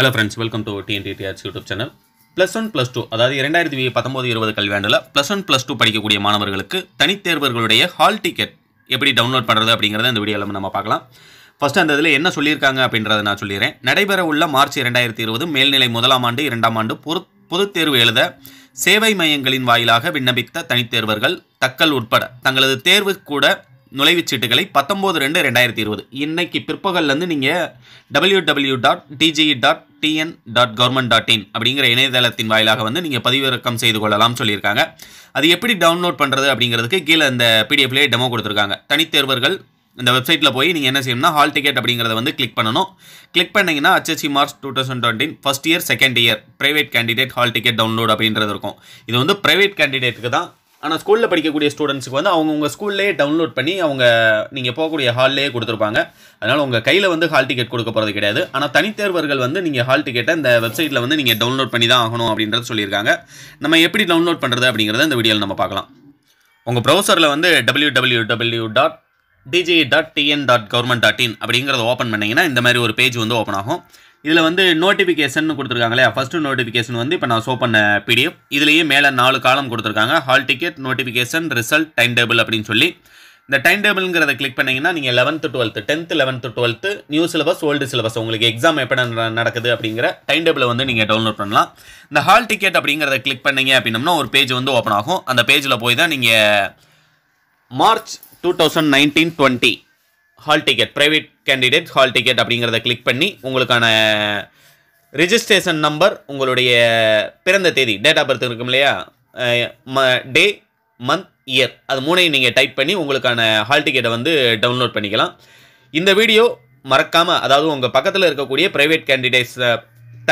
hello friends welcome to TNDTRs YouTube channel plus one plus two அதாவது இரண்டாயிரத்தி பத்தொம்போது இருபது கல்வியாண்டில் ப்ளஸ் ஒன் ப்ளஸ் டூ படிக்கக்கூடிய மாணவர்களுக்கு தனித்தேர்வர்களுடைய ஹால் டிக்கெட் எப்படி டவுன்லோட் பண்ணுறது அப்படிங்கிறத இந்த வீடியோவில் நம்ம பார்க்கலாம் ஃபஸ்ட்டு அந்த இதில் என்ன சொல்லியிருக்காங்க அப்படின்றத நான் சொல்லிடுறேன் நடைபெற உள்ள மார்ச் இரண்டாயிரத்தி இருபது மேல்நிலை முதலாம் ஆண்டு இரண்டாம் ஆண்டு பொது பொதுத் தேர்வு எழுத சேவை மையங்களின் வாயிலாக விண்ணப்பித்த தனித்தேர்வர்கள் தக்கல் உட்பட தங்களது தேர்வு கூட நுழைவுச் சீட்டுகளை பத்தொம்போது ரெண்டு ரெண்டாயிரத்தி இருபது இன்னைக்கு பிற்பகல்லேருந்து நீங்கள் W W dot DGE dot TN dot government dot in அப்படிங்கிற இணையதளத்தின் வாயிலாக வந்து நீங்கள் பதிவிறக்கம் செய்து கொள்ளலாம் சொல்லியிருக்காங்க அது எப்படி டவுன்லோட் பண்ணுறது அப்படிங்கிறதுக்கு கீழே அந்த பிடிஎஃப்லேயே டெமோ கொடுத்துருக்காங்க தனித்தேர்வர்கள் இந்த வெப்சைட்டில் போய் நீங்கள் என்ன செய்யணும்னா ஹால் டிக்கெட் அப்படிங்கிறத வந்து கிளிக் பண்ணணும் கிளிக் பண்ணிங்கன்னா HSC March two thousand twenty first year second year private candidate hall ticket download அப்படின்றது இருக்கும் இது வந்து ப்ரைவேட் கேண்டிடேட்டுக்கு தான் ஆனால் ஸ்கூலில் படிக்கக்கூடிய ஸ்டூடெண்ட்ஸுக்கு வந்து அவங்க உங்கள் ஸ்கூல்லேயே டவுன்லோட் பண்ணி அவங்க நீங்கள் போகக்கூடிய ஹால்லேயே கொடுத்துருப்பாங்க அதனால் உங்கள் கையில் வந்து ஹால் டிக்கெட் கொடுக்க போகிறது கிடையாது ஆனால் தனித்தேர்வர்கள் வந்து நீங்கள் ஹால் டிக்கெட்டை இந்த வெப்சைட்டில் வந்து நீங்கள் டவுன்லோட் பண்ணி தான் ஆகணும் அப்படின்றது சொல்லியிருக்காங்க நம்ம எப்படி டவுன்லோட் பண்ணுறது அப்படிங்கிறத இந்த வீடியோவில் நம்ம பார்க்கலாம் உங்கள் ப்ரௌசரில் வந்து W W W dot DG dot TN dot government dot in அப்படிங்கிறத ஓப்பன் பண்ணிங்கன்னா இந்த மாதிரி ஒரு பேஜ் வந்து ஓப்பன் ஆகும் இதில் வந்து நோட்டிஃபிகேஷன் கொடுத்துருக்காங்களே ஃபஸ்ட்டு நோட்டிஃபிகேஷன் வந்து இப்போ நான் ஷோ பண்ண பிடிஎஃப் இதுலேயே மேலே நாலு காலம் கொடுத்துருக்காங்க hall ticket notification result time table அப்படின்னு சொல்லி இந்த டைம் டேபிள்ங்கிறத கிளிக் பண்ணிங்கன்னா நீங்கள் eleventh twelfth tenth eleventh twelfth new syllabus old syllabus உங்களுக்கு எக்ஸாம் எப்படி நடக்குது அப்படிங்கிற டைம் டேபிளை வந்து நீங்கள் டவுன்லோட் பண்ணலாம் இந்த ஹால் டிக்கெட் அப்படிங்கிறத கிளிக் பண்ணிங்க அப்படின்னம்னா ஒரு பேஜ் வந்து ஓப்பன் ஆகும் அந்த பேஜில் போய் தான் நீங்கள் March two thousand nineteen twenty hall ticket private candidate hall ticket அப்படிங்கிறத கிளிக் பண்ணி உங்களுக்கான ரிஜிஸ்ட்ரேஷன் நம்பர் உங்களுடைய பிறந்த தேதி டேட் ஆஃப் பர்த் இருக்கும் இல்லையா ம டே மந்த் இயர் அது மூணையும் நீங்கள் டைப் பண்ணி உங்களுக்கான ஹால் டிக்கெட்டை வந்து டவுன்லோட் பண்ணிக்கலாம் இந்த வீடியோ மறக்காமல் அதாவது உங்கள் பக்கத்தில் இருக்கக்கூடிய ப்ரைவேட் கேண்டிடேட்ஸை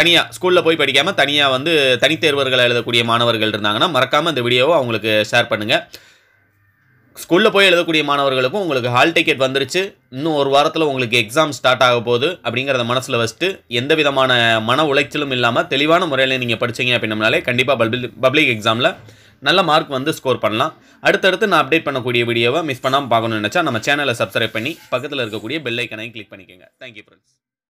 தனியாக ஸ்கூலில் போய் படிக்காமல் தனியாக வந்து தனித்தேர்வர்கள் எழுதக்கூடிய மாணவர்கள் இருந்தாங்கன்னா மறக்காமல் இந்த வீடியோவை அவங்களுக்கு ஷேர் பண்ணுங்கள் ஸ்கூலில் போய் எழுதக்கூடிய மாணவர்களுக்கும் உங்களுக்கு ஹால் டிக்கெட் வந்துருச்சு இன்னும் ஒரு வாரத்தில் உங்களுக்கு எக்ஸாம் ஸ்டார்ட் ஆக போகுது அப்படிங்கிறத மனசில் வச்சுட்டு எந்த விதமான மன உளைச்சலும் இல்லாமல் தெளிவான முறையில் நீங்கள் படித்தீங்க அப்படின்னம்னாலே கண்டிப்பாக பப்ளிக் பப்ளிக் எக்ஸாமில் நல்ல மார்க் வந்து ஸ்கோர் பண்ணலாம் அடுத்தடுத்து நான் அப்டேட் பண்ணக்கூடிய வீடியோவை மிஸ் பண்ணாமல் பார்க்கணும்னு நினச்சா நம்ம சேனலை சப்ஸ்கிரைப் பண்ணி பக்கத்தில் இருக்கக்கூடிய பெல் ஐக்கனையும் கிளிக் பண்ணிக்கோங்க தேங்க்யூ ஃப்ரெண்ட்ஸ்